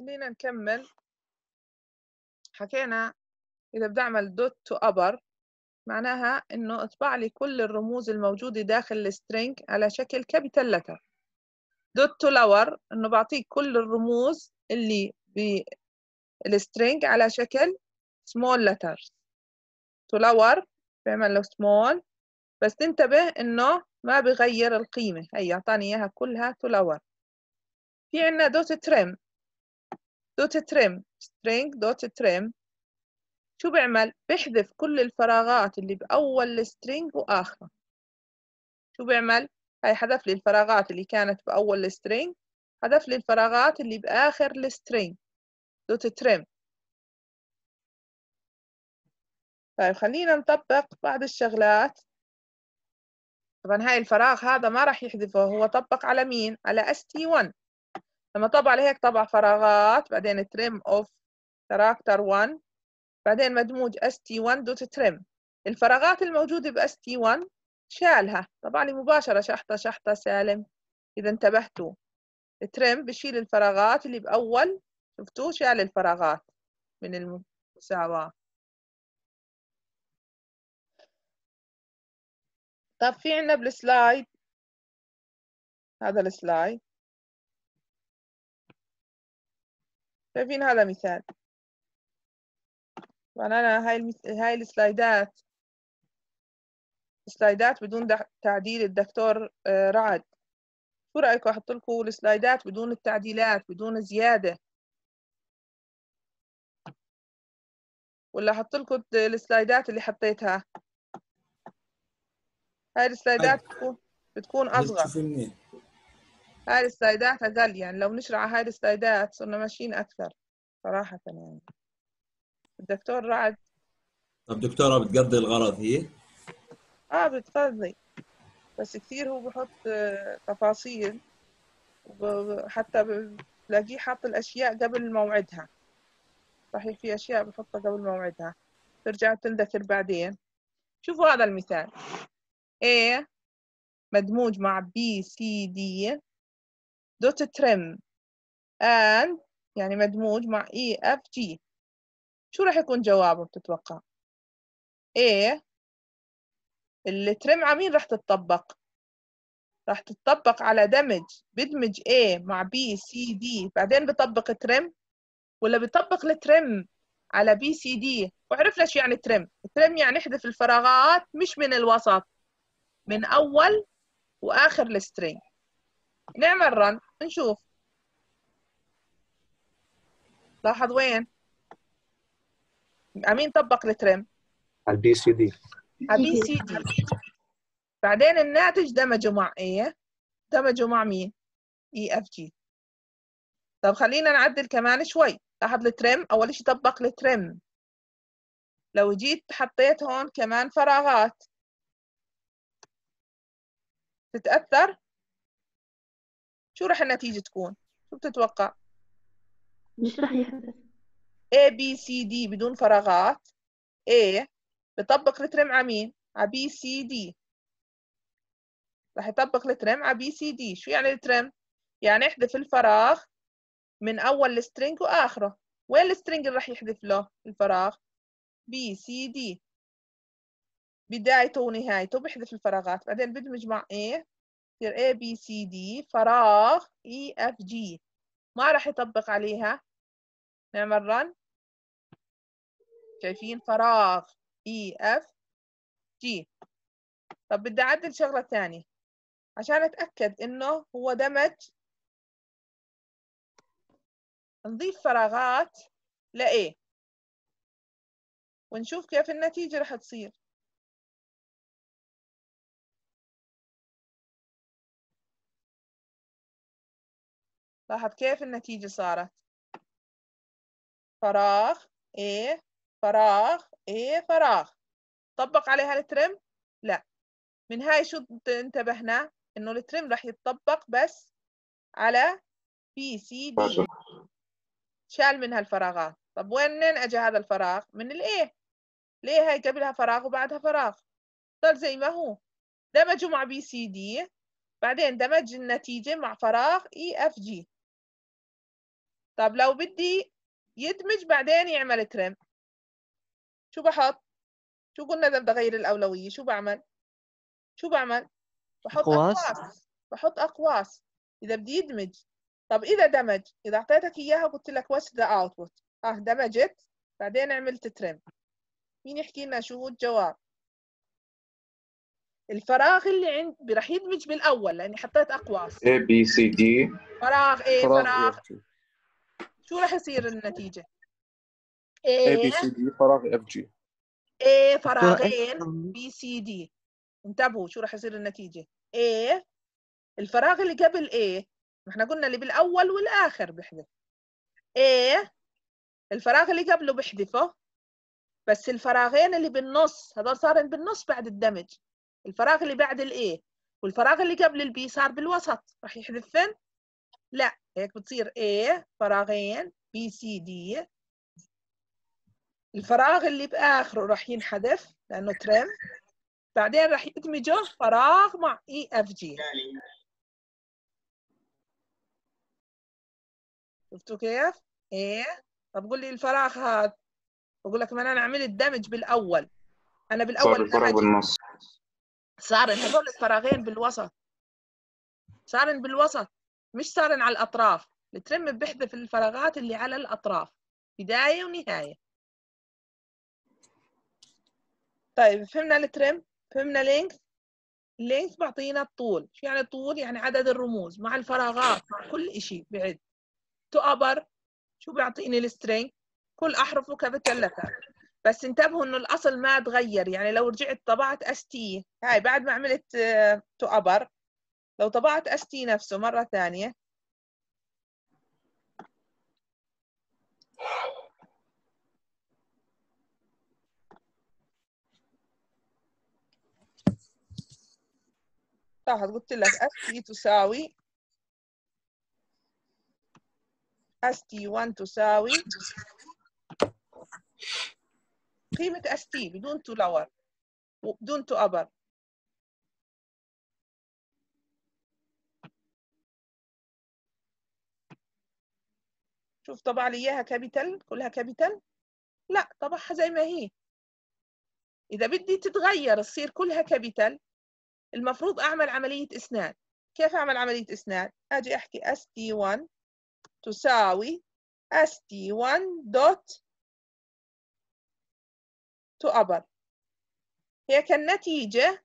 خلينا نكمل حكينا إذا بدي أعمل دوت تو أبر معناها إنه اطبع لي كل الرموز الموجودة داخل السترينج على شكل كابيتال لتر دوت تو لور إنه بعطيك كل الرموز اللي بالسترينج على شكل سمول لترز تو لور بعمل له سمول بس تنتبه إنه ما بغير القيمة هي أعطاني إياها كلها تو لور في عنا دوت تريم دوت تريم string دوت تريم شو بيعمل بيحذف كل الفراغات اللي بأول السترينج وآخره شو بيعمل هاي حذف لي الفراغات اللي كانت بأول السترينج حذف لي الفراغات اللي بآخر السترينج دوت تريم طيب خلينا نطبق بعض الشغلات طبعا هاي الفراغ هذا ما راح يحذفه هو طبق على مين على ST1 لما طبع لهيك طبع فراغات بعدين trim of character 1 بعدين مدموج st1 dot trim الفراغات الموجودة ب st1 شالها طبع لي مباشرة شحطة شحطة سالم إذا انتبهتوا trim بشيل الفراغات اللي بأول شفتوه شال الفراغات من المساواة طب في عنا بالسلايد هذا السلايد شايفين هذا مثال طبعا أنا هاي هاي السلايدات سلايدات بدون تعديل الدكتور آه، رعد شو رأيكم أحط لكم السلايدات بدون التعديلات بدون زيادة ولا أحط لكم السلايدات اللي حطيتها هاي السلايدات بتكون أصغر هاي السلايدات أقل يعني لو نشرع هاي السلايدات صرنا ماشيين أكثر صراحة يعني الدكتور رعد طب دكتورة بتقضي الغرض هي؟ اه بتقضي بس كثير هو بحط آه، تفاصيل حتى بتلاقيه حاط الأشياء قبل موعدها صحيح في أشياء بحطها قبل موعدها ترجع تنذكر بعدين شوفوا هذا المثال A مدموج مع B C D دوت ترم and يعني مدموج مع E F G شو راح يكون جوابه بتتوقع؟ A الترم على مين راح تتطبق؟ راح تتطبق على دمج بدمج A مع B C D بعدين بطبق ترم ولا بطبق الترم على B C D وعرفنا شو يعني ترم ترم يعني احذف الفراغات مش من الوسط من اول واخر السترينج نعمل رن نشوف لاحظ وين امين طبق الترم البي سي دي البي سي دي بعدين الناتج دمجه مع ايه دمجه مع مين اي اف جي طب خلينا نعدل كمان شوي لاحظ الترم اول شيء طبق الترم لو جيت حطيت هون كمان فراغات تتأثر شو راح النتيجة تكون شو بتتوقع مش راح يحدث A B C D بدون فراغات A بطبق الترم على مين على B C D راح يطبق الترم على B C D شو يعني الترم يعني يحذف الفراغ من أول السترينج وآخره وين السترينج اللي راح يحذف له الفراغ B C D بدايته ونهايته بحذف الفراغات بعدين بدمج مع A يصير A B C D فراغ E F G ما راح يطبق عليها نعمل run شايفين فراغ E F G طب بدي أعدل شغلة ثانية عشان أتأكد إنه هو دمج نضيف فراغات لإيه ونشوف كيف النتيجة رح تصير لاحظ طيب، كيف النتيجة صارت فراغ ايه فراغ ايه فراغ طبق عليها الترم لا من هاي شو انتبهنا انه الترم راح يتطبق بس على بي سي دي شال منها الفراغات طب وين اجى هذا الفراغ من الايه ليه هاي قبلها فراغ وبعدها فراغ ضل زي ما هو دمجوا مع بي سي دي بعدين دمج النتيجة مع فراغ اي اف جي طب لو بدي يدمج بعدين يعمل ترم شو بحط شو قلنا اذا بدي اغير الاولويه شو بعمل شو بعمل بحط أقواس. بحط اقواس اذا بدي يدمج طب اذا دمج اذا اعطيتك اياها قلت لك واتس ذا اوتبوت اه دمجت بعدين عملت ترم مين يحكي لنا شو هو الجواب الفراغ اللي عند راح يدمج بالاول لاني حطيت اقواس A B C D فراغ A فراغ, فراغ شو راح يصير النتيجة؟ A B C D فراغ F G A فراغين B C D انتبهوا شو راح يصير النتيجة A الفراغ اللي قبل A ما احنا قلنا اللي بالأول والآخر بحذف A الفراغ اللي قبله بحذفه بس الفراغين اللي بالنص هذول صارن بالنص بعد الدمج الفراغ اللي بعد A والفراغ اللي قبل البي صار بالوسط راح يحذفن لا هيك بتصير A فراغين B C D الفراغ اللي بآخره راح ينحذف لأنه ترم بعدين راح يدمجه فراغ مع اي اف جي شفتوا كيف؟ ايه طب قول لي الفراغ هذا بقول لك ما انا عملت دمج بالاول انا بالاول صار الفراغ بالنص صار هذول الفراغين بالوسط صار بالوسط مش صارن على الأطراف الترم بيحذف الفراغات اللي على الأطراف بداية ونهاية طيب فهمنا الترم فهمنا لينكس اللينكس بعطينا الطول شو يعني الطول يعني عدد الرموز مع الفراغات مع كل شيء بعد تو أبر شو بيعطيني السترينج كل أحرفه كبتلتها بس انتبهوا انه الاصل ما تغير يعني لو رجعت طبعت اس تي هاي بعد ما عملت تو آه، ابر لو طبعت اس تي نفسه مرة ثانية لاحظ قلت لك اس تي تساوي اس تي 1 تساوي قيمة اس تي بدون تو لور وبدون تو أبر شوف طبع لي اياها كابيتال كلها كابيتال لا طبعها زي ما هي اذا بدي تتغير تصير كلها كابيتال المفروض اعمل عمليه اسناد كيف اعمل عمليه اسناد اجي احكي st1 تساوي st1 دوت تو ابر هيك النتيجه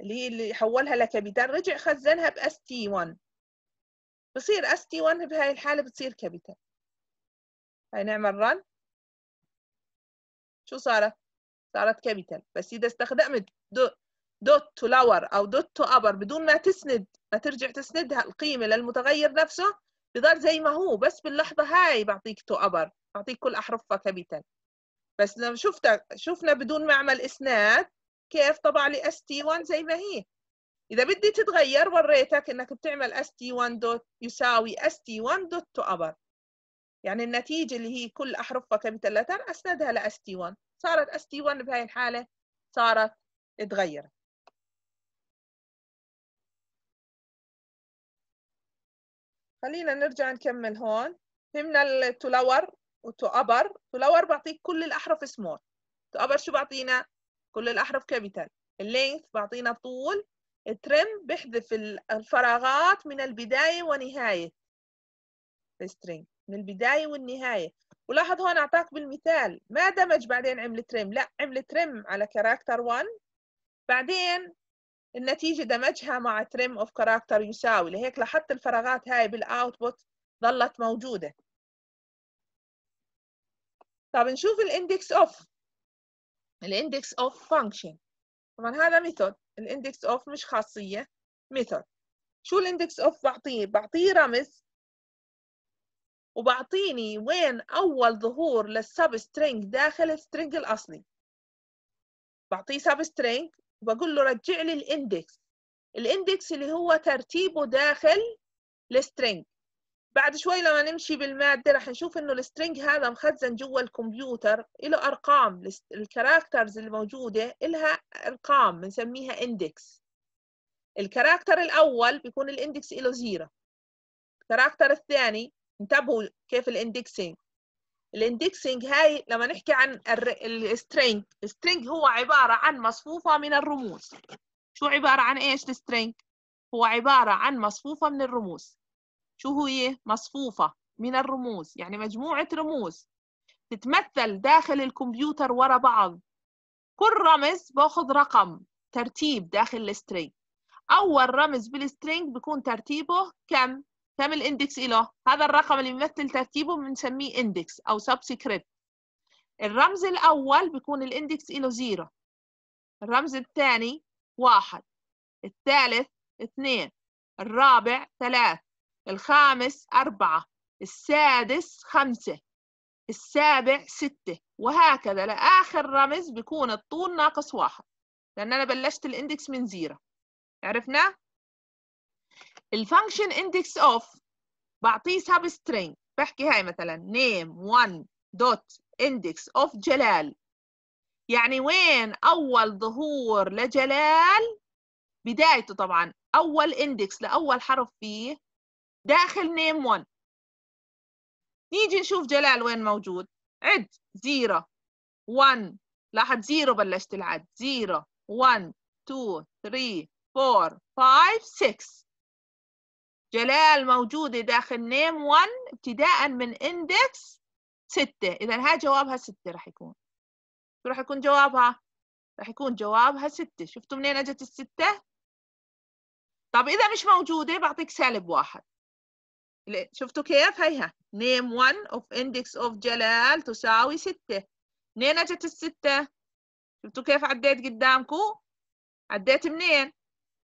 اللي هي اللي حولها لكابيتال رجع خزنها باس تي 1 بصير اس تي 1 بهاي الحاله بتصير كابيتال هنعمل رن شو صارت صارت كابيتال بس اذا استخدمت دوت تو لور او دوت تو ابر بدون ما تسند ما ترجع تسندها القيمه للمتغير نفسه بضل زي ما هو بس باللحظه هاي بعطيك تو ابر بعطيك كل احرفها كابيتال بس لما شفت شفنا بدون ما اعمل اسناد كيف طبع لي اس تي 1 زي ما هي اذا بدي تتغير وريتك انك بتعمل st 1 دوت يساوي st 1 دوت تو upper يعني النتيجة اللي هي كل أحرفها كابيتال لتر أسندها لأس تي 1 صارت أس تي 1 بهاي الحالة صارت اتغيرت خلينا نرجع نكمل هون فهمنا upper to lower بعطيك كل الأحرف سمول upper شو بعطينا كل الأحرف كابيتال اللينث بعطينا الطول الترم بحذف الفراغات من البداية ونهاية السترينج من البدايه والنهايه ولاحظ هون اعطاك بالمثال ما دمج بعدين عمل ترم لا عمل ترم على كاركتر 1 بعدين النتيجه دمجها مع ترم اوف كاركتر يساوي لهيك لاحظت الفراغات هاي بالاوتبوت ظلت موجوده طب نشوف الاندكس اوف الاندكس اوف فانكشن طبعا هذا ميثود الاندكس اوف مش خاصيه ميثود شو الاندكس اوف بعطيه بعطيه رمز وبعطيني وين أول ظهور للسب سترينج داخل السترينج الأصلي بعطيه سب سترينج وبقول له رجع لي الاندكس الاندكس اللي هو ترتيبه داخل السترينج بعد شوي لما نمشي بالمادة رح نشوف إنه السترينج هذا مخزن جوا الكمبيوتر له أرقام الكاركترز الموجودة إلها أرقام بنسميها اندكس الكاركتر الأول بيكون الاندكس له زيرو الكاركتر الثاني انتبهوا كيف الاندكسينج الاندكسينج هاي لما نحكي عن السترينج السترينج هو عبارة عن مصفوفة من الرموز شو عبارة عن ايش السترينج هو عبارة عن مصفوفة من الرموز شو هي مصفوفة من الرموز يعني مجموعة رموز تتمثل داخل الكمبيوتر ورا بعض كل رمز باخذ رقم ترتيب داخل السترينج اول رمز بالسترينج بيكون ترتيبه كم كم الاندكس له هذا الرقم اللي بيمثل ترتيبه بنسميه اندكس او سبسكريبت الرمز الاول بيكون الاندكس له زيرو الرمز الثاني واحد الثالث اثنين الرابع ثلاث الخامس أربعة السادس خمسة السابع ستة وهكذا لآخر رمز بيكون الطول ناقص واحد لأن أنا بلشت الاندكس من زيرو عرفنا؟ الفانكشن اندكس اوف بعطيه سب سترينج بحكي هاي مثلا نيم 1 دوت اندكس اوف جلال يعني وين اول ظهور لجلال بدايته طبعا اول اندكس لاول حرف فيه داخل نيم 1 نيجي نشوف جلال وين موجود عد 0 1 لاحظ 0 بلشت العد 0 1 2 3 4 5 6 جلال موجودة داخل نيم 1 ابتداء من اندكس 6 إذا ها جوابها 6 راح يكون شو راح يكون جوابها؟ راح يكون جوابها 6 شفتوا منين اجت الستة؟ طب إذا مش موجودة بعطيك سالب واحد شفتوا كيف؟ هيها نيم 1 اوف اندكس اوف جلال تساوي 6 منين اجت الستة؟ شفتوا كيف عديت قدامكم؟ عديت منين؟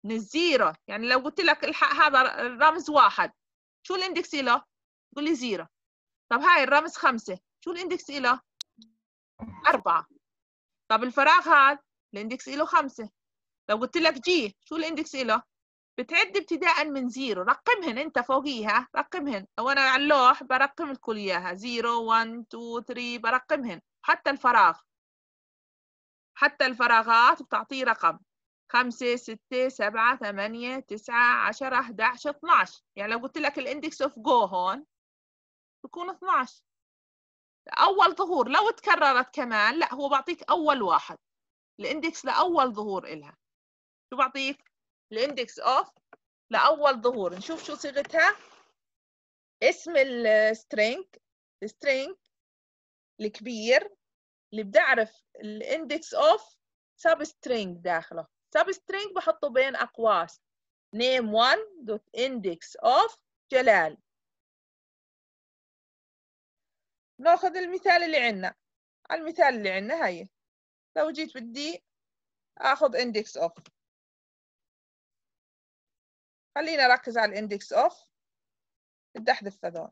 من الزيرو يعني لو قلت لك هذا الرمز واحد شو الاندكس له؟ تقول لي زيرو طب هاي الرمز خمسة شو الاندكس له؟ أربعة طب الفراغ هذا الاندكس له خمسة لو قلت لك جي شو الاندكس له؟ بتعد ابتداء من زيرو رقمهن انت فوقيها رقمهن انا على اللوح برقم الكل اياها زيرو 1 2 3 برقمهن حتى الفراغ حتى الفراغات بتعطيه رقم خمسة ستة سبعة ثمانية تسعة عشرة أحد عشر اتناش يعني لو قلت لك الاندكس اوف جو هون بكون اتناش أول ظهور لو تكررت كمان لا هو بعطيك أول واحد الاندكس لأول ظهور إلها شو بعطيك؟ الاندكس اوف لأول ظهور نشوف شو صيغتها اسم السترينج السترينج الكبير اللي بدي أعرف الاندكس اوف سب سترينج داخله substring بحطه بين أقواس name one dot index of جلال ناخذ المثال اللي عندنا المثال اللي عندنا هاي لو جيت بدي اخذ index of خلينا اركز على index of بدي احذف هذول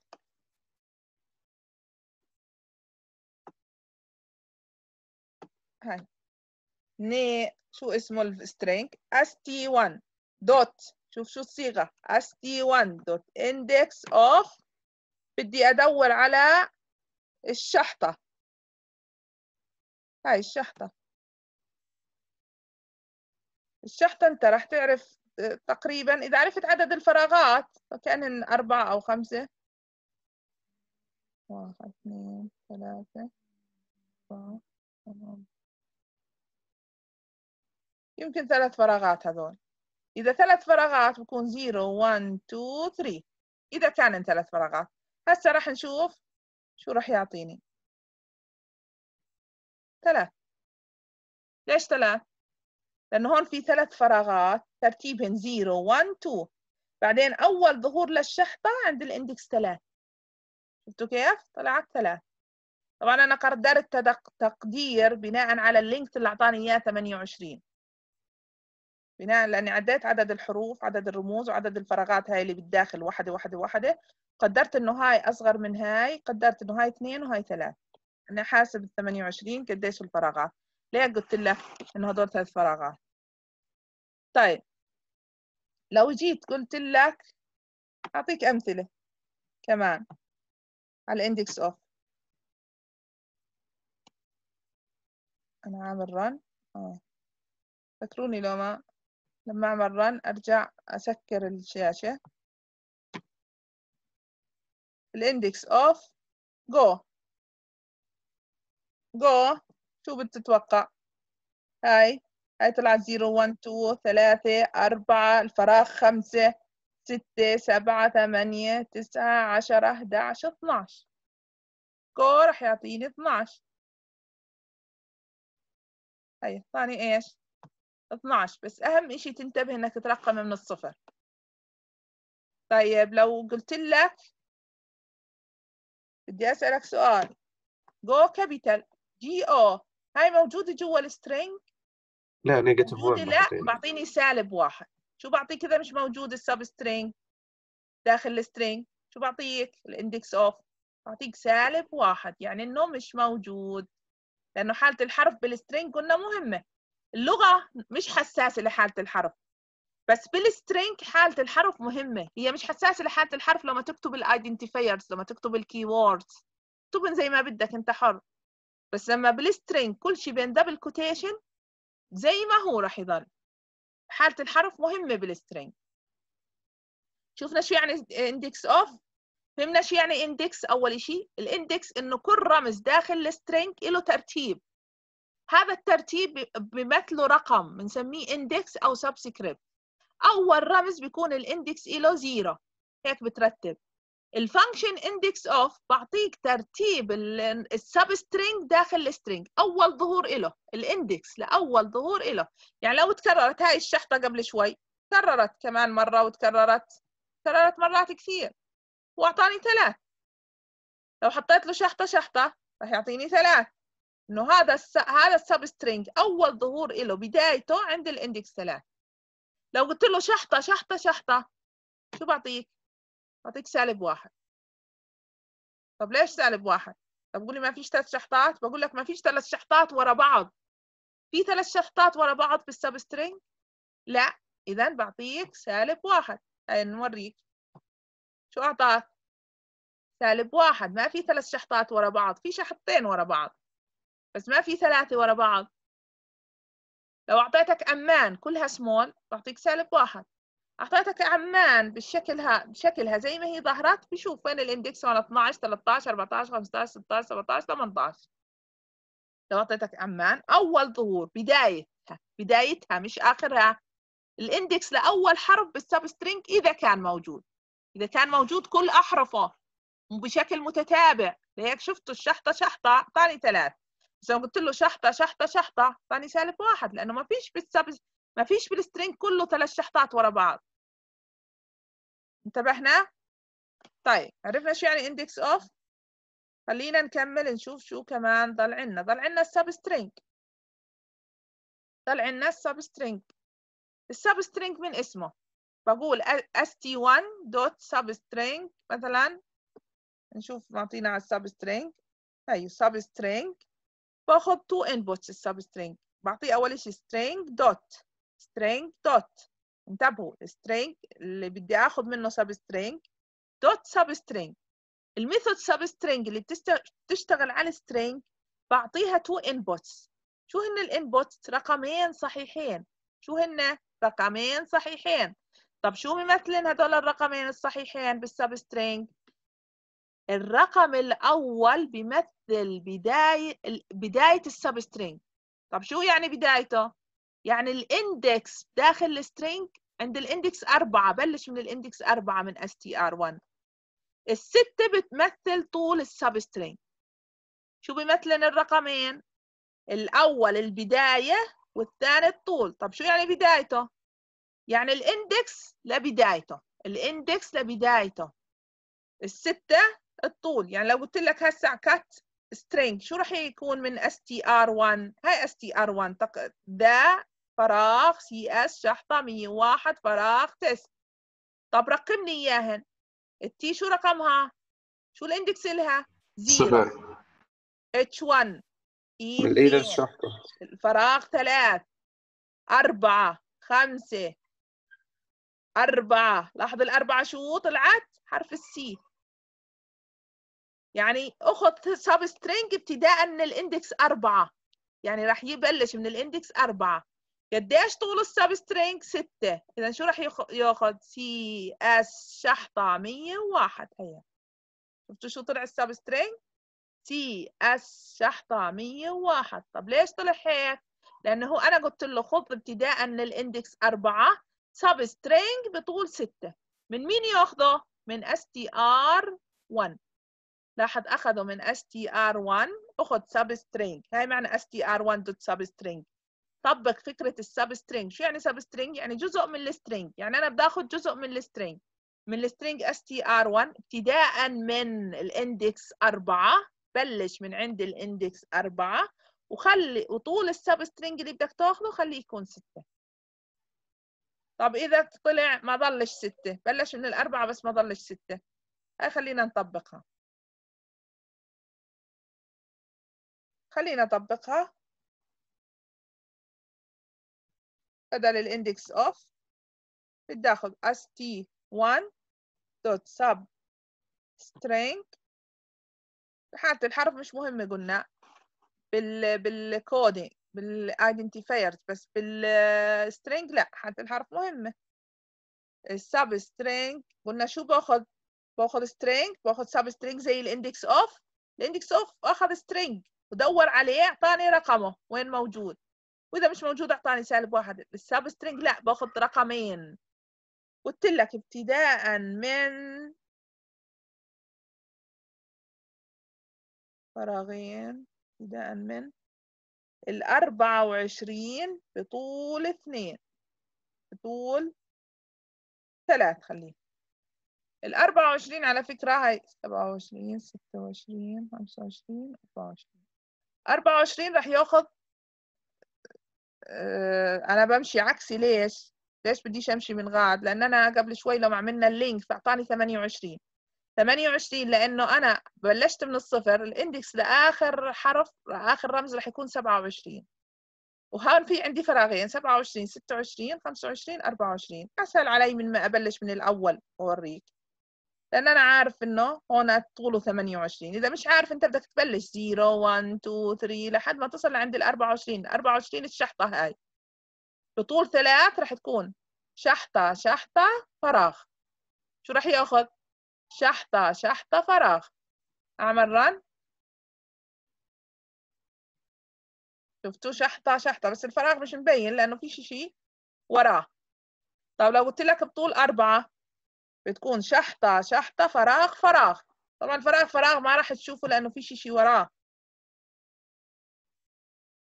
هاي شو اسمه السترينج st1 دوت شوف شو الصيغه st1 دوت index of بدي ادور على الشحطه هاي الشحطه الشحطه انت راح تعرف آه، تقريبا اذا عرفت عدد الفراغات كانهن اربعه او خمسه واحد اثنين ثلاثه اربعه ثمانيه يمكن ثلاث فراغات هذول إذا ثلاث فراغات بكون 0 1 2 3 إذا كان ثلاث فراغات هسه راح نشوف شو راح يعطيني ثلاث ليش ثلاث؟ لأنه هون في ثلاث فراغات ترتيبهم 0 1 2 بعدين أول ظهور للشحطة عند الإندكس ثلاث شفتوا كيف؟ طلعت ثلاث طبعا أنا قدرت تقدير بناء على اللينك اللي أعطاني إياه 28 بناء لاني يعني عديت عدد الحروف عدد الرموز وعدد الفراغات هاي اللي بالداخل واحده واحده واحده قدرت انه هاي اصغر من هاي قدرت انه هاي اثنين وهاي ثلاث انا حاسب ال 28 قديش الفراغات ليه قلت لك انه هدول ثلاث فراغات طيب لو جيت قلت لك اعطيك امثله كمان على الاندكس اوف انا عامل رن اه فكروني لو ما لما أعمل رن أرجع أسكر الشاشة الاندكس اوف جو جو شو بتتوقع هاي هاي طلعت 0 1 2 3 4 الفراغ 5 6 7 8 9 10 11 12 جو راح يعطيني 12 هاي اعطاني ايش 12 بس أهم شيء تنتبه إنك ترقم من الصفر طيب لو قلت لك بدي أسألك سؤال جو كابيتال جي أو هاي موجودة جوا السترينج لا نيجاتيف واحد لا بعطيني سالب واحد شو بعطيك إذا مش موجود السب سترينج داخل السترينج شو بعطيك الاندكس اوف بعطيك سالب واحد يعني انه مش موجود لانه حاله الحرف بالسترينج قلنا مهمه اللغه مش حساسه لحاله الحرف بس بالسترينج حاله الحرف مهمه هي مش حساسه لحاله الحرف لما تكتب الايدنتيفايرز لما تكتب الكي ووردز تكتبهم زي ما بدك انت حر بس لما بالسترينج كل شيء بين دبل كوتيشن زي ما هو راح يضل حاله الحرف مهمه بالسترينج شفنا شو يعني اندكس اوف فهمنا شو يعني اندكس اول شيء الاندكس انه كل رمز داخل السترينج له ترتيب هذا الترتيب بمثله رقم بنسميه اندكس او سبسكريبت اول رمز بيكون الاندكس له زيرو هيك بترتب الفانكشن اندكس اوف بعطيك ترتيب السبسترينج داخل السترينج اول ظهور له الاندكس لاول ظهور له يعني لو تكررت هاي الشحطه قبل شوي تكررت كمان مره وتكررت تكررت مرات كثير واعطاني ثلاث لو حطيت له شحطه شحطه راح يعطيني ثلاث انه هذا الس... هذا السب سترينج اول ظهور له بدايته عند الاندكس 3 لو قلت له شحطه شحطه شحطه شو بعطيك؟ بعطيك سالب واحد طب ليش سالب واحد؟ طب قولي ما فيش ثلاث شحطات بقول لك ما فيش ثلاث شحطات ورا بعض في ثلاث شحطات ورا بعض بالسب سترينج لا اذا بعطيك سالب واحد هاي نوريك شو اعطاك سالب واحد ما في ثلاث شحطات ورا بعض في شحطتين ورا بعض بس ما في ثلاثة ورا بعض لو أعطيتك أمان كلها سمول بعطيك سالب واحد أعطيتك عمان بشكلها بشكلها زي ما هي ظهرت بشوف وين الإندكس ولا 12 13 14 15 16 17 18 لو أعطيتك عمان أول ظهور بدايتها بدايتها مش آخرها الإندكس لأول حرف سترينج إذا كان موجود إذا كان موجود كل أحرفه بشكل متتابع لهيك شفتوا الشحطة شحطة أعطاني ثلاث قلت له شحطه شحطه شحطه ثاني سالب واحد لانه ما فيش بالسب ما فيش بالسترينج كله ثلاث شحطات ورا بعض انتبهنا طيب عرفنا شو يعني اندكس اوف خلينا نكمل نشوف شو كمان ضل عنا ضل عنا السب سترينج ضل عنا السب سترينج السب سترينج من اسمه بقول st1 دوت سب سترينج مثلا نشوف معطينا على السب سترينج هي أيوه، سب سترينج باخد تو انبوتس السبسترينج بعطيه اول شيء string دوت string دوت انتبهوا string اللي بدي آخذ منه substring دوت substring الميثود substring اللي بتشتغل على string بعطيها تو انبوتس شو هن الانبوتس رقمين صحيحين شو هن رقمين صحيحين طب شو بيمثلن هدول الرقمين الصحيحين بالسبسترينج الرقم الأول بيمثل بداية بداية السبسترينج طب شو يعني بدايته؟ يعني الاندكس داخل السترينج عند الاندكس أربعة بلش من الاندكس أربعة من str 1 الستة بتمثل طول السبسترينج شو بيمثلن الرقمين؟ الأول البداية والثاني الطول طب شو يعني بدايته؟ يعني الاندكس لبدايته الاندكس لبدايته الستة الطول يعني لو قلت لك هسه كات سترينج شو راح يكون من str1 هاي str1 تق... دا فراغ سي اس شحطة 101 فراغ تسك طب رقم لي اياهن التي شو رقمها شو الاندكس لها زيرو اتش 1 اي الفراغ ثلاث أربعة خمسة أربعة لاحظ الأربعة شو طلعت حرف السي يعني اخذ سب سترينج ابتداء من الاندكس أربعة يعني راح يبلش من الاندكس أربعة قديش طول السب سترينج ستة إذا شو راح ياخذ سي اس شحطة 101 هي شفتوا شو طلع السب سترينج سي اس شحطة 101 طب ليش طلع هيك؟ لأنه أنا قلت له خذ ابتداء من الاندكس أربعة سب سترينج بطول ستة من مين ياخذه من اس تي ار 1 لاحظ اخذه من str1 اخذ substring هاي معنى str1.substring طبق فكره السبسترينج شو يعني سبسترينج يعني جزء من السترينج يعني انا بدي اخذ جزء من السترينج من السترينج str1 ابتداء من الاندكس 4 بلش من عند الاندكس 4 وخلي وطول السبسترينج اللي بدك تاخذه خليه يكون 6 طب اذا طلع ما ضلش 6 بلش من الاربعه بس ما ضلش 6 هاي خلينا نطبقها خلينا أطبقها بدل الاندكس اوف بتاخد st1 sub string حالة الحرف مش مهمة قلنا بال بالكودينج بالايدنتيفايرز بس بالسترينج لا حالة الحرف مهمة السب سترينج قلنا شو باخد باخد سترينج باخد سب سترينج زي الاندكس اوف الاندكس اوف اخذ سترينج ودور عليه اعطاني رقمه وين موجود واذا مش موجود اعطاني سالب واحد السب سترينج لا باخذ رقمين قلت لك ابتداء من فراغين ابتداء من الأربعة وعشرين بطول اثنين بطول ثلاث خليه الأربعة وعشرين على فكرة هاي سبعة وعشرين ستة وعشرين خمسة وعشرين أربعة وعشرين 24 راح ياخذ آه، انا بمشي عكسي ليش ليش بديش امشي من غاد لان انا قبل شوي لما عملنا اللينك فاعطاني 28 28 لانه انا بلشت من الصفر الاندكس لاخر حرف اخر رمز راح يكون 27 وهون في عندي فراغين 27 26 25 24 اسهل علي من ما ابلش من الاول أوريك لان انا عارف انه هون طوله 28 اذا مش عارف انت بدك تبلش 0 1 2 3 لحد ما تصل لعند ال 24 24 الشحطه هاي بطول ثلاث رح تكون شحطه شحطه فراغ شو رح ياخذ شحطه شحطه فراغ اعمل رن شفتوا شحطه شحطه بس الفراغ مش مبين لانه في شيء شيء وراه طب لو قلت لك بطول أربعة بتكون شحطة شحطة فراغ فراغ طبعا فراغ فراغ ما راح تشوفه لأنه في شي شي وراه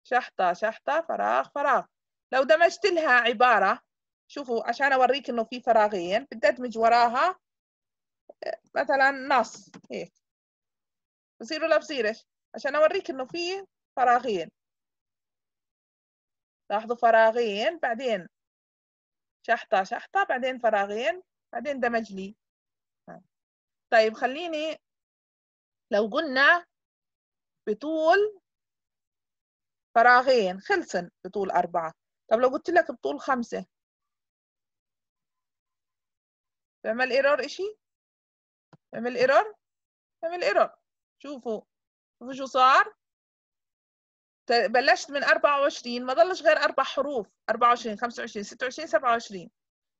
شحطة شحطة فراغ فراغ لو دمجت لها عبارة شوفوا عشان أوريك إنه في فراغين بدي أدمج وراها مثلا نص هيك بصير ولا بصيرش عشان أوريك إنه في فراغين لاحظوا فراغين بعدين شحطة شحطة بعدين فراغين بعدين دمج لي طيب خليني لو قلنا بطول فراغين خلصن بطول أربعة طب لو قلت لك بطول خمسة بعمل ايرور اشي بعمل ايرور بعمل ايرور شوفوا شوفوا شو صار بلشت من 24 ما ضلش غير اربع حروف 24 25 26 27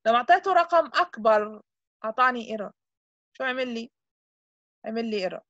لما اعطيته رقم اكبر اعطاني ايرور شو عمل لي عمل لي ايرور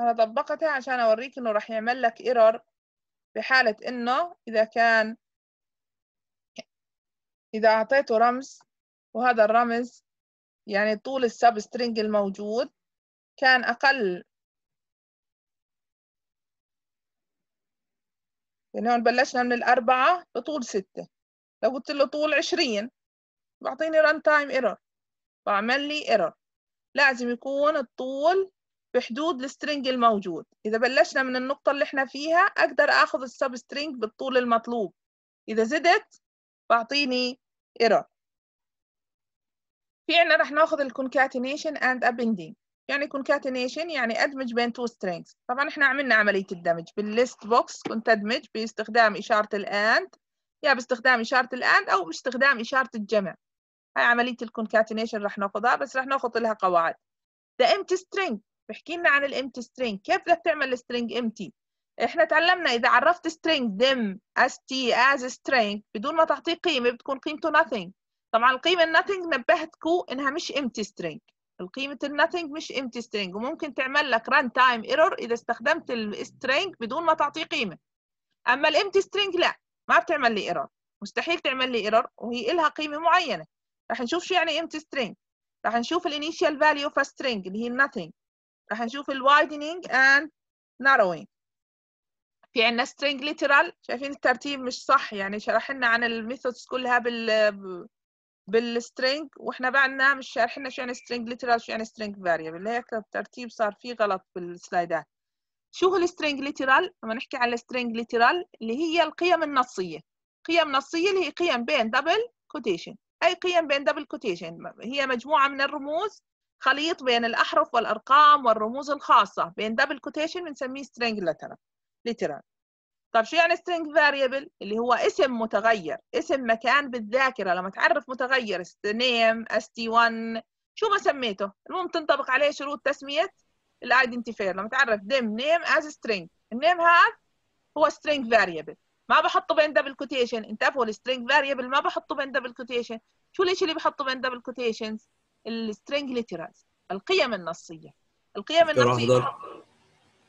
أنا طبقتها عشان أوريك إنه راح يعمل لك إيرور في حالة إنه إذا كان إذا أعطيته رمز وهذا الرمز يعني طول السب سترينج الموجود كان أقل يعني هون بلشنا من الأربعة بطول ستة لو قلت له طول عشرين بعطيني ران تايم ايرور بعمل لي ايرور لازم يكون الطول بحدود السترنج الموجود إذا بلشنا من النقطة اللي احنا فيها أقدر أخذ السب سترنج بالطول المطلوب إذا زدت بعطيني ايرور في عنا رح ناخذ الكونكاتينيشن اند ابندينج يعني كونكاتينيشن يعني ادمج بين تو سترينجز طبعا احنا عملنا عمليه الدمج بالليست بوكس كنت ادمج باستخدام اشاره الاند يا باستخدام اشاره الاند او باستخدام اشاره الجمع هاي عمليه الكونكاتينيشن رح ناخذها بس رح ناخذ لها قواعد the empty string بحكي لنا عن الامتي سترينج كيف بدك تعمل السترينج امتي احنا تعلمنا اذا عرفت string dim st as string بدون ما تعطيه قيمه بتكون قيمته nothing طبعا القيمه nothing نبهتكم انها مش امتي سترينج القيمة nothing مش empty string وممكن تعمل لك run time error إذا استخدمت السترينج بدون ما تعطيه قيمة أما الامتي string لا ما بتعمل لي error مستحيل تعمل لي error وهي إلها قيمة معينة رح نشوف شو يعني empty string رح نشوف initial value of a string اللي هي nothing راح نشوف ال widening and narrowing في عنا string literal شايفين الترتيب مش صح يعني شرح لنا عن الميثودز كلها بال string واحنا بعدنا مش شارح لنا شو يعني string literal شو يعني string variable هيك الترتيب صار فيه غلط بالسلايدات شو هو string literal؟ لما نحكي على string literal اللي هي القيم النصية قيم نصية اللي هي قيم بين double quotation. أي قيم بين double quotation هي مجموعة من الرموز خليط بين الأحرف والأرقام والرموز الخاصة بين دبل كوتيشن بنسميه string literal طب شو يعني string variable اللي هو اسم متغير اسم مكان بالذاكرة لما تعرف متغير name st1 شو ما سميته المهم تنطبق عليه شروط تسمية الايدنتيفير لما تعرف dim name as string النيم هذا هو string variable ما بحطه بين دبل كوتيشن انتبهوا السترينج فاريبل ما بحطه بين دبل كوتيشن شو ليش اللي بحطه بين دبل كوتيشنز السترينج ليترالز القيم النصيه القيم النصيه دار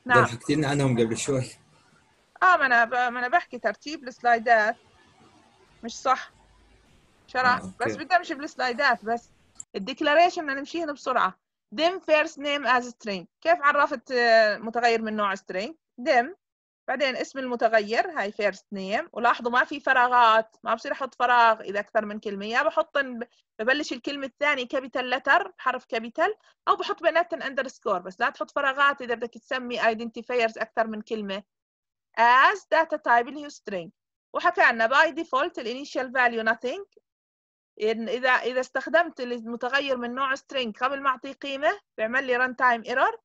نعم حكيت لنا عنهم قبل شوي اه ما انا ب... ما انا بحكي ترتيب السلايدات مش صح شرع آه، بس بدي امشي بالسلايدات بس الديكلاريشن بدنا نمشيها بسرعه ديم first name as string كيف عرفت آه، متغير من نوع string ديم بعدين اسم المتغير هاي فيرست نيم ولاحظوا ما في فراغات ما بصير احط فراغ اذا اكثر من كلمه يا بحط ببلش الكلمه الثانيه كابيتال لتر بحرف كابيتال او بحط بيناتهم اندرسكور بس لا تحط فراغات اذا بدك تسمي ايدنتيفايرز اكثر من كلمه as data type اللي هو string وحكى لنا by default الانيشال فاليو nothing اذا اذا استخدمت المتغير من نوع string قبل ما اعطيه قيمه بيعمل لي ران تايم ايرور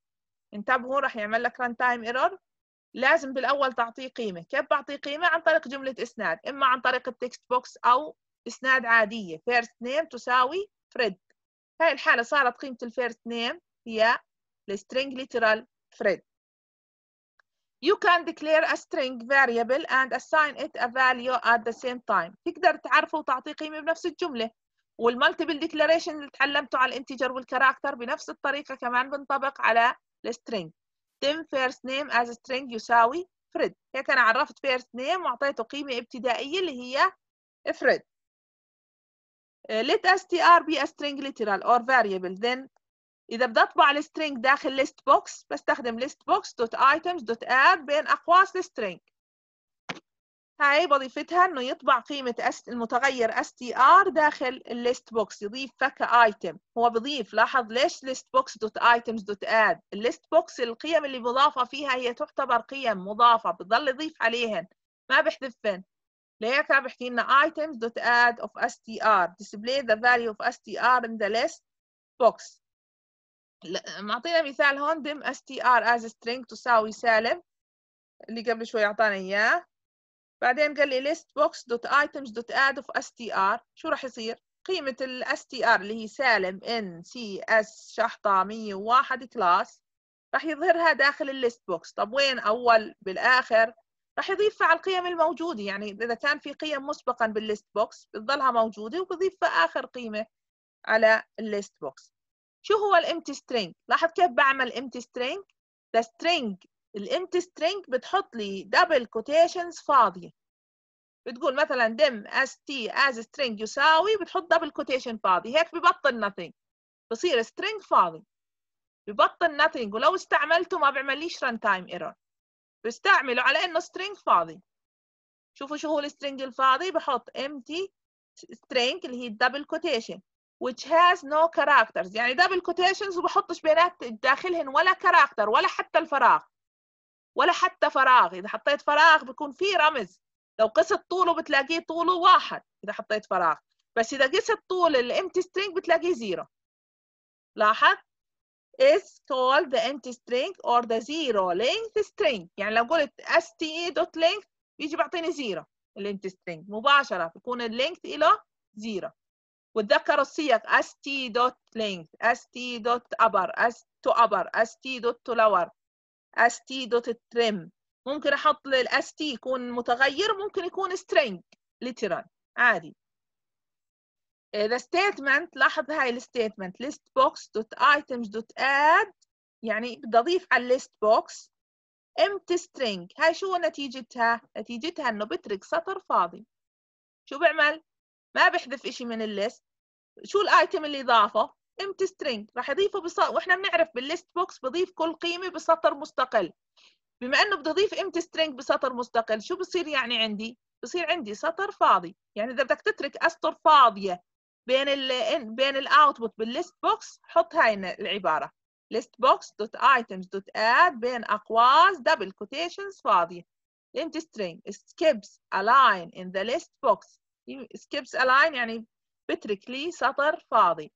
انتبهوا راح يعمل لك ران تايم ايرور لازم بالاول تعطيه قيمه كيف بعطيه قيمه عن طريق جمله اسناد اما عن طريق التكست بوكس او اسناد عاديه فيرست نيم تساوي فريد هاي الحاله صارت قيمه الفيرست نيم هي السترينج literal فريد You can declare a string variable and assign it a value at the same time. تقدر تعرفه وتعطيه قيمة بنفس الجملة. والمالتيبل ديكلاريشن اللي تعلمته على الانتجر والكاركتر بنفس الطريقة كمان بنطبق على السترينج. تم first name as string يساوي فريد هيك أنا عرفت first name واعطيته قيمه ابتدائيه اللي هي فريد let str be a string literal or variable then إذا بدي أطبع string داخل list box بستخدم list box بين أقواس string هاي وظيفتها انه يطبع قيمة المتغير str داخل الليست بوكس يضيفها item هو بضيف لاحظ ليش ليست بوكس دوت ايتمز دوت اد الليست بوكس القيم اللي مضافة فيها هي تعتبر قيم مضافة بضل يضيف عليهن ما بحذفن لهيك بحكي لنا items dot add of str display the value of str in the list box معطينا مثال هون dim str as string تساوي سالب اللي قبل شوي اعطانا اياه بعدين قال لي list box dot items dot add of str شو راح يصير قيمة ال str اللي هي سالم ان سي اس شحطة 101 class راح يظهرها داخل الليست بوكس طب وين أول بالآخر راح يضيفها على القيم الموجودة يعني إذا كان في قيم مسبقا بالليست بوكس بتظلها موجودة وبضيفها آخر قيمة على الليست بوكس شو هو الامتي string لاحظ كيف بعمل empty string the string الامتي string بتحط لي دبل كوتيشنز فاضيه بتقول مثلا دم اس تي as string يساوي بتحط دبل كوتيشن فاضي هيك ببطل nothing بصير string فاضي ببطل nothing ولو استعملته ما بيعمليش ران تايم ايرور بستعمله على انه string فاضي شوفوا شو هو السترينج الفاضي بحط empty string اللي هي الدبل كوتيشن which has no characters يعني دبل كوتيشنز وبحطش بينات داخلهن ولا كاركتر ولا حتى الفراغ ولا حتى فراغ إذا حطيت فراغ بيكون فيه رمز لو قست طوله بتلاقيه طوله واحد إذا حطيت فراغ بس إذا قست طول الامتي string بتلاقيه زيرو لاحظ is called the empty string or the zero length string يعني لو قلت st.length e بيجي بيعطيني زيرو الامتي string مباشرة بيكون length له زيرو وتذكروا السياق st.length e st.upper e st to upper st.to lower اس تي دوت تريم ممكن احط الاس تي يكون متغير ممكن يكون string literal عادي ذا uh, statement لاحظ هاي الستيتمنت list box يعني بدي اضيف على list box empty string هاي شو نتيجتها نتيجتها انه بترك سطر فاضي شو بعمل ما بحذف اشي من الليست شو الايتم اللي ضافه empty string راح يضيفه بص... واحنا بنعرف بالليست بوكس بضيف كل قيمه بسطر مستقل بما انه بدي اضيف empty string بسطر مستقل شو بصير يعني عندي بصير عندي سطر فاضي يعني اذا بدك تترك اسطر فاضيه بين ال بين الاوتبوت بالليست بوكس حط هاي العباره list box dot items dot add بين اقواس double quotations فاضيه empty string skips a line in the list box skips a line يعني بترك لي سطر فاضي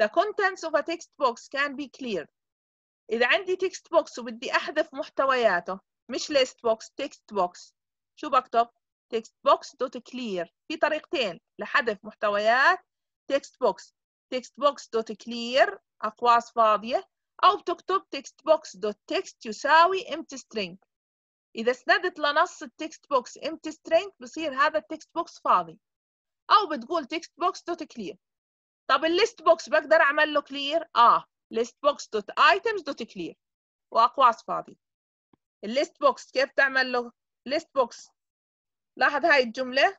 The contents of a text box can be clear. إذا عندي text box وبدي أحذف محتوياته مش list box text box شو بكتب؟ text box dot clear في طريقتين لحذف محتويات text box text box dot clear أقواس فاضية أو بتكتب text box dot text يساوي empty string إذا سندت لنص text box empty string بصير هذا text box فاضي أو بتقول text box dot clear طب الليست بوكس بقدر اعمل له كلير اه list بوكس دوت ايتمز دوت كلير واقواس فاضي الليست بوكس كيف تعمل له ليست بوكس لاحظ هاي الجمله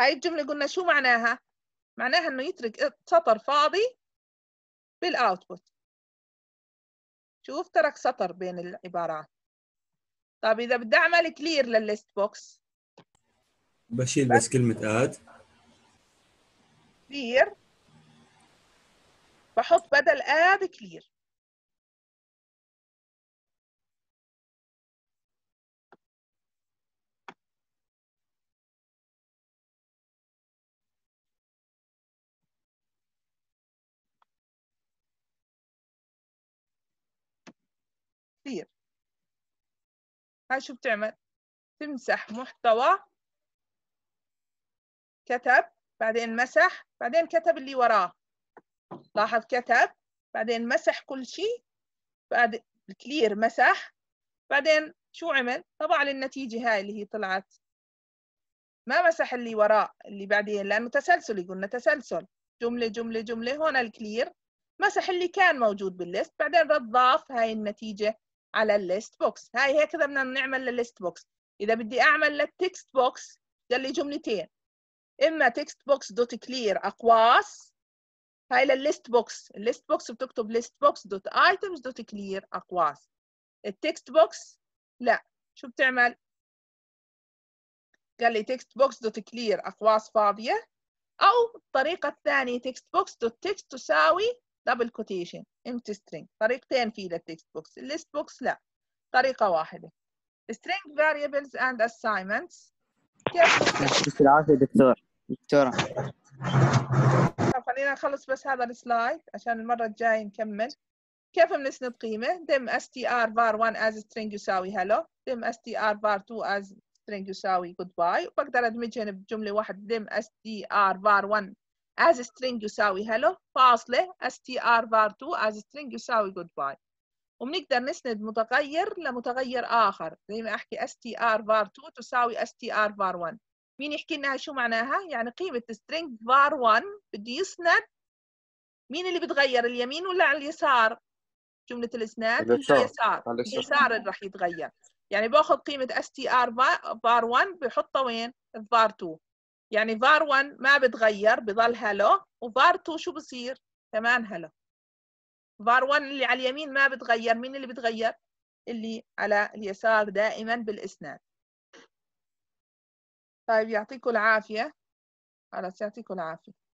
هاي الجمله قلنا شو معناها معناها انه يترك سطر فاضي بالاوتبوت شوف ترك سطر بين العبارات طب اذا بدي اعمل كلير للليست بوكس بشيل بس كلمه اد كلير بحط بدل اد كلير كثير هاي شو بتعمل تمسح محتوى كتب بعدين مسح بعدين كتب اللي وراه لاحظ كتب بعدين مسح كل شيء بعد كلير مسح بعدين شو عمل طبع للنتيجة هاي اللي هي طلعت ما مسح اللي وراه اللي بعدين لأنه تسلسل قلنا تسلسل جملة جملة جملة هون الكلير مسح اللي كان موجود بالليست بعدين رد ضاف هاي النتيجة على الليست بوكس هاي هيك بدنا نعمل الليست بوكس اذا بدي اعمل للتكست بوكس قال لي جملتين اما تكست بوكس دوت كلير اقواس هاي للليست بوكس الليست بوكس بتكتب ليست بوكس دوت ايتمز دوت كلير اقواس التكست بوكس لا شو بتعمل قال لي تكست بوكس دوت كلير اقواس فاضيه او الطريقه الثانيه تكست بوكس دوت تكست تساوي دبل كوتيشن امتي سترينج طريقتين في للتكست بوكس الليست بوكس لا طريقة واحدة string variables and assignments كيف العافية دكتور دكتورة خلينا نخلص بس هذا السلايد عشان المرة الجاية نكمل كيف بنسند قيمة dim str بار 1 as string يساوي hello dim str بار 2 as string يساوي goodbye وبقدر ادمجهن بجملة واحدة dim str بار 1 as string يساوي hello فاصلة str var2 as string يساوي goodbye وبنقدر نسند متغير لمتغير آخر زي ما أحكي str var2 تساوي str var1 مين يحكي لنا شو معناها؟ يعني قيمة string var1 بده يسند مين اللي بتغير اليمين ولا على اليسار؟ جملة الإسناد اليسار اليسار اللي راح يتغير يعني باخذ قيمة str var1 بحطها وين؟ var2 يعني فار 1 ما بتغير بضل هالو وفار 2 شو بصير كمان هالو فار 1 اللي على اليمين ما بتغير مين اللي بتغير اللي على اليسار دائما بالاسناد طيب يعطيكم العافيه خلاص يعطيكم العافيه